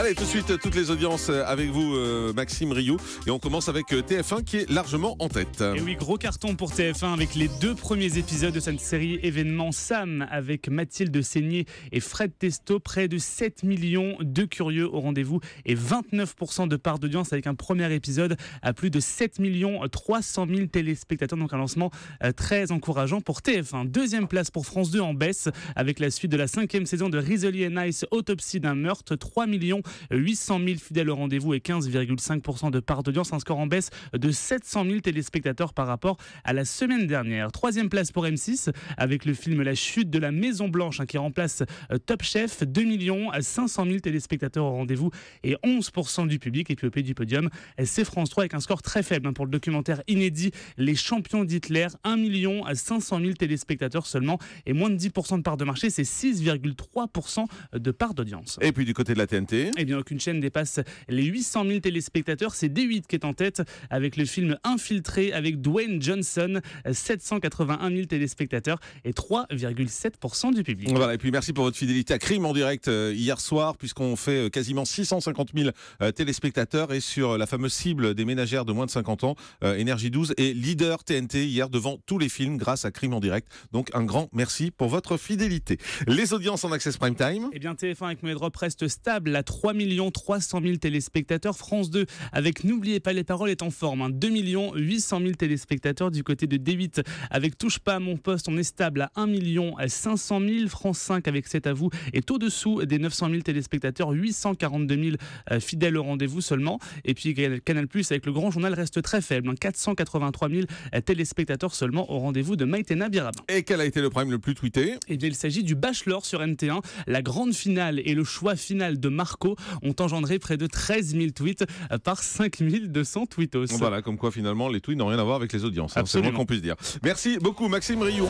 Allez, tout de suite, toutes les audiences euh, avec vous, euh, Maxime Rioux. Et on commence avec euh, TF1 qui est largement en tête. Et oui, gros carton pour TF1 avec les deux premiers épisodes de cette série événement Sam avec Mathilde Seigné et Fred Testo. Près de 7 millions de curieux au rendez-vous et 29% de part d'audience avec un premier épisode à plus de 7 300 000 téléspectateurs. Donc un lancement très encourageant pour TF1. Deuxième place pour France 2 en baisse avec la suite de la cinquième saison de Rizzoli and Nice, autopsie d'un meurtre. 3 millions 800 000 fidèles au rendez-vous et 15,5% de part d'audience, un score en baisse de 700 000 téléspectateurs par rapport à la semaine dernière. Troisième place pour M6 avec le film La chute de la Maison Blanche hein, qui remplace euh, Top Chef, 2 500 000 téléspectateurs au rendez-vous et 11% du public. Et puis au pays du podium, euh, c'est France 3 avec un score très faible hein, pour le documentaire inédit Les Champions d'Hitler, 1 500 000 téléspectateurs seulement et moins de 10% de part de marché, c'est 6,3% de part d'audience. Et puis du côté de la TNT eh bien, aucune chaîne dépasse les 800 000 téléspectateurs. C'est D8 qui est en tête avec le film Infiltré avec Dwayne Johnson, 781 000 téléspectateurs et 3,7% du public. Voilà, et puis merci pour votre fidélité à Crime en direct euh, hier soir, puisqu'on fait euh, quasiment 650 000 euh, téléspectateurs et sur la fameuse cible des ménagères de moins de 50 ans, Énergie 12 et leader TNT hier devant tous les films grâce à Crime en direct. Donc un grand merci pour votre fidélité. Les audiences en Access Prime Time. Eh bien, TF1 avec Medrop reste stable à 3 3 300 000 téléspectateurs. France 2, avec N'oubliez pas les paroles, est en forme. 2 800 000 téléspectateurs du côté de D8. Avec Touche pas à mon poste, on est stable à 1 500 000. France 5, avec C'est à vous, est au-dessous des 900 000 téléspectateurs, 842 000 euh, fidèles au rendez-vous seulement. Et puis Canal Plus, avec le grand journal, reste très faible. 483 hein. 000 euh, téléspectateurs seulement au rendez-vous de Maïtena nabira Et quel a été le prime le plus tweeté eh il s'agit du Bachelor sur NT1, la grande finale et le choix final de Marco ont engendré près de 13 000 tweets euh, par 5 200 tweetos. Voilà, comme quoi finalement les tweets n'ont rien à voir avec les audiences. Hein, Absolument, C'est moins qu'on puisse dire. Merci beaucoup Maxime Rioux.